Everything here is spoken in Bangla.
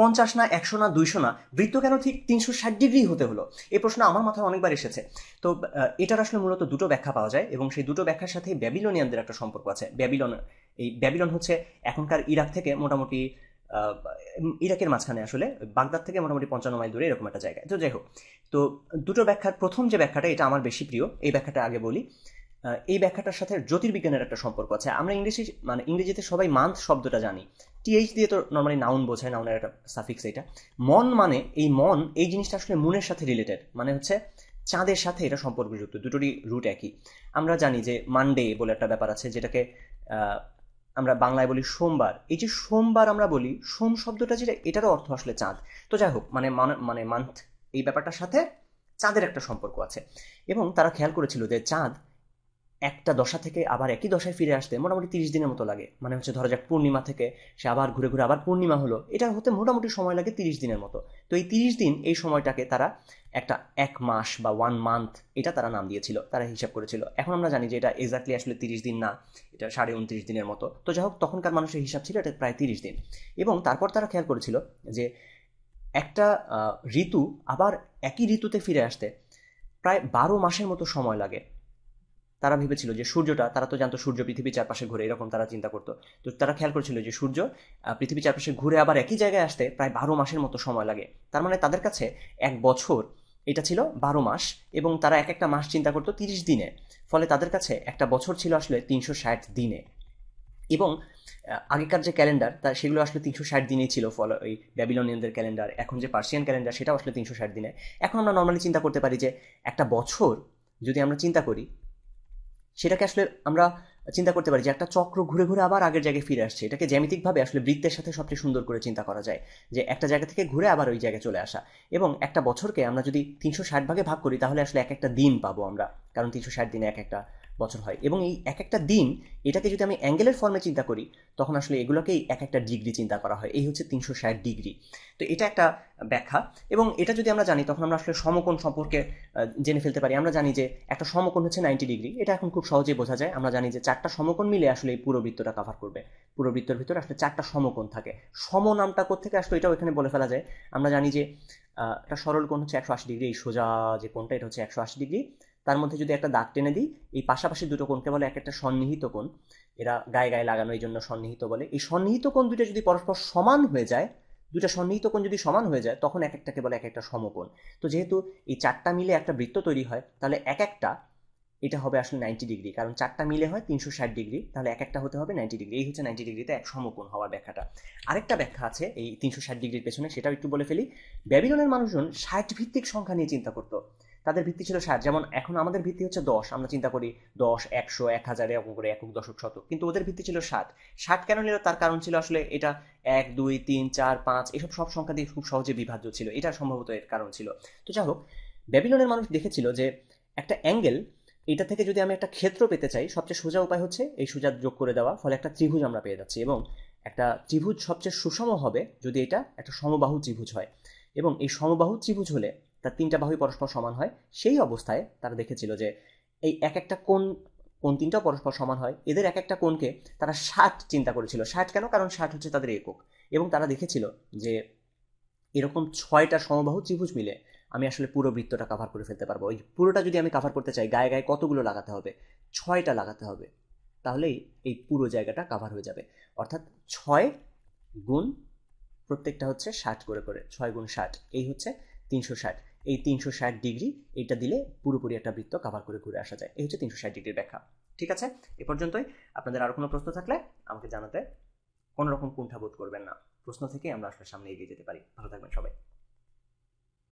পঞ্চাশ না একশো না দুইশো না বৃত্ত কেন ঠিক তিনশো ষাট ডিগ্রি হতে হলো এই প্রশ্ন আমার মাথায় অনেকবার এসেছে তো এটার আসলে মূলত দুটো ব্যাখ্যা পাওয়া যায় এবং সেই দুটো ব্যাখ্যার সাথে ব্যাবিলনিয়ানদের একটা সম্পর্ক আছে ব্যাবিলন এই ব্যাবিলন হচ্ছে এখনকার ইরাক থেকে মোটামুটি ইরাকের মাঝখানে আসলে বাগদাদ থেকে মোটামুটি পঞ্চান্ন মাইল দূরে এরকম একটা জায়গায় তো যাই হোক তো দুটো ব্যাখ্যার প্রথম যে ব্যাখ্যাটা এটা আমার বেশি প্রিয় এই ব্যাখ্যাটা আগে বলি এই ব্যাখ্যাটার সাথে জ্যোতির্বিজ্ঞানের একটা সম্পর্ক আছে আমরা ইংরেজি মানে ইংরেজিতে সবাই মান্থ শব্দটা জানি টিএইচ দিয়ে তো নর্মালি নাউন বোঝায় নাউনের একটা সাফিক্স এটা মন মানে এই মন এই জিনিসটা আসলে মনের সাথে রিলেটেড মানে হচ্ছে চাঁদের সাথে এটা সম্পর্কযুক্ত দুটোরই রুট একই আমরা জানি যে মানডে বলে একটা ব্যাপার আছে যেটাকে আমরা বাংলায় বলি সোমবার এই যে সোমবার আমরা বলি সোম শব্দটা যেটা এটারও অর্থ আসলে চাঁদ তো যাই হোক মানে মানে মান্থ এই ব্যাপারটার সাথে চাঁদের একটা সম্পর্ক আছে এবং তারা খেয়াল করেছিল যে চাঁদ একটা দশা থেকে আবার একই দশায় ফিরে আসতে মোটামুটি তিরিশ দিনের মতো লাগে মানে হচ্ছে ধরা যাক পূর্ণিমা থেকে সে আবার ঘুরে ঘুরে আবার পূর্ণিমা হলো এটা হতে মোটামুটি সময় লাগে তিরিশ দিনের মতো তো এই তিরিশ দিন এই সময়টাকে তারা একটা এক মাস বা ওয়ান মান্থ এটা তারা নাম দিয়েছিল তারা হিসাব করেছিল এখন আমরা জানি যে এটা এক্সাক্টলি আসলে তিরিশ দিন না এটা সাড়ে উনত্রিশ দিনের মতো তো যাই হোক তখনকার মানুষের হিসাব ছিল এটা প্রায় তিরিশ দিন এবং তারপর তারা খেয়াল করেছিল যে একটা ঋতু আবার একই ঋতুতে ফিরে আসতে প্রায় বারো মাসের মতো সময় লাগে তারা ভেবেছিল যে সূর্যটা তারা তো জানতো সূর্য পৃথিবীর চারপাশে ঘুরে এরকম তারা চিন্তা করতো তো তারা খেয়াল করেছিল যে সূর্য পৃথিবীর চারপাশে ঘুরে আবার একই জায়গায় আসতে প্রায় বারো মাসের মতো সময় লাগে তার মানে তাদের কাছে এক বছর এটা ছিল বারো মাস এবং তারা এক একটা মাস চিন্তা করতো তিরিশ দিনে ফলে তাদের কাছে একটা বছর ছিল আসলে তিনশো ষাট দিনে এবং আগেকার যে ক্যালেন্ডার তা সেগুলো আসলে তিনশো ষাট দিনেই ছিল ফলো ওই ব্যাবিলনিয়ানদের ক্যালেন্ডার এখন যে পার্সিয়ান ক্যালেন্ডার সেটাও আসলে তিনশো ষাট দিনে এখন আমরা নর্মালি চিন্তা করতে পারি যে একটা বছর যদি আমরা চিন্তা করি সেটাকে আসলে আমরা চিন্তা করতে পারি যে একটা চক্র ঘুরে ঘুরে আবার আগের জায়গায় ফিরে আসছে এটাকে জ্যামিতিকভাবে আসলে বৃত্তের সাথে সবচেয়ে সুন্দর করে চিন্তা করা যায় যে একটা জায়গা থেকে ঘুরে আবার ওই জায়গায় চলে আসা এবং একটা বছরকে আমরা যদি তিনশো ষাট ভাগে ভাগ করি তাহলে আসলে এক একটা দিন পাবো আমরা কারণ তিনশো ষাট দিনে এক একটা বছর হয় এবং এই এক একটা দিন এটাকে যদি আমি অ্যাঙ্গেলের ফর্মে চিন্তা করি তখন আসলে এগুলোকেই এক একটা ডিগ্রি চিন্তা করা হয় এই হচ্ছে তিনশো ষাট ডিগ্রি তো এটা একটা ব্যাখ্যা এবং এটা যদি আমরা জানি তখন আমরা আসলে সমকোণ সম্পর্কে জেনে ফেলতে পারি আমরা জানি যে একটা সমকোণ হচ্ছে নাইনটি ডিগ্রি এটা এখন খুব সহজেই বোঝা যায় আমরা জানি যে চারটা সমকোণ মিলে আসলে এই পুরো বৃত্তটা কাভার করবে পুরো বৃত্তর ভিতরে আসলে চারটা সমকোণ থাকে সম নামটা কোথেকে আসলে এটাও এখানে বলে ফেলা যায় আমরা জানি যে একটা সরল কোণ হচ্ছে একশো আশি ডিগ্রি এই সোজা যে কোণটা এটা হচ্ছে একশো আশি ডিগ্রি তার মধ্যে যদি একটা দাগ টেনে দিই এই পাশাপাশি দুটো কোণকে বলে এক একটা সন্নিহিত কোণ এরা গায়ে গায়ে লাগানো এই জন্য সন্নিহিত বলে এই সন্নিহিত কোণ দুটো যদি পরস্পর সমান হয়ে যায় দুটা সন্নিহিত কোণ যদি সমান হয়ে যায় তখন এক একটাকে বলে এক একটা সমকোণ তো যেহেতু এই চারটা মিলে একটা বৃত্ত তৈরি হয় তাহলে এক একটা এটা হবে আসলে নাইনটি ডিগ্রি কারণ চারটা মিলে হয় তিনশো ষাট ডিগ্রি তাহলে এক একটা হতে হবে নাইনটি ডিগ্রি এই হচ্ছে নাইনটি ডিগ্রিতে এক সমকোণ হওয়ার ব্যাখ্যাটা আরেকটা ব্যাখ্যা আছে এই তিনশো ষাট ডিগ্রির পেছনে সেটাও একটু বলে ফেলি ব্যাবিলনের মানুষজন ষাট ভিত্তিক সংখ্যা নিয়ে চিন্তা করতো তাদের ভিত্তি ছিল ষাট যেমন এখন আমাদের ভিত্তি হচ্ছে দশ আমরা চিন্তা করি দশ একশো এক হাজার এরকম করে একক দশক শত কিন্তু ওদের ভিত্তি ছিল ষাট ষাট কেন নিল তার কারণ ছিল আসলে এটা এক দুই তিন চার পাঁচ এসব সব সংখ্যা দিয়ে খুব সহজে বিভাজ্য ছিল এটা সম্ভবত এর কারণ ছিল তো যাই হোক ব্যাবিলনের মানুষ দেখেছিল যে একটা অ্যাঙ্গেল এটা থেকে যদি আমি একটা ক্ষেত্র পেতে চাই সবচেয়ে সোজা উপায় হচ্ছে এই সোজা যোগ করে দেওয়া ফলে একটা ত্রিভুজ আমরা পেয়ে যাচ্ছি এবং একটা ত্রিভুজ সবচেয়ে সুষম হবে যদি এটা একটা সমবাহু ত্রিভুজ হয় এবং এই সমবাহু ত্রিভুজ হলে তার তিনটা বাহুই পরস্পর সমান হয় সেই অবস্থায় তারা দেখেছিল যে এই এক একটা কোণ কোন তিনটাও পরস্পর সমান হয় এদের এক একটা কোণকে তারা ষাট চিন্তা করেছিল ষাট কেন কারণ ষাট হচ্ছে তাদের একক এবং তারা দেখেছিল যে এরকম ছয়টা সমবাহু ত্রিভুজ মিলে আমি আসলে পুরো বৃত্তটা কাভার করে ফেলতে পারবো ওই পুরোটা যদি আমি কাভার করতে চাই গায়ে গায়ে কতগুলো লাগাতে হবে ছয়টা লাগাতে হবে তাহলেই এই পুরো জায়গাটা কাভার হয়ে যাবে অর্থাৎ ছয় গুণ প্রত্যেকটা হচ্ছে ষাট করে করে ছয় গুণ ষাট এই হচ্ছে তিনশো ষাট এই তিনশো ষাট ডিগ্রি এটা দিলে পুরোপুরি একটা বৃত্ত কাভার করে ঘুরে আসা যায় এই হচ্ছে তিনশো ষাট ডিগ্রির ব্যাখ্যা ঠিক আছে এ পর্যন্তই আপনাদের আরো কোনো প্রশ্ন থাকলে আমাকে জানাতে কোনো রকম কুণ্ঠাবোধ করবেন না প্রশ্ন থেকে আমরা আসলে সামনে এগিয়ে যেতে পারি ভালো থাকবেন সবাই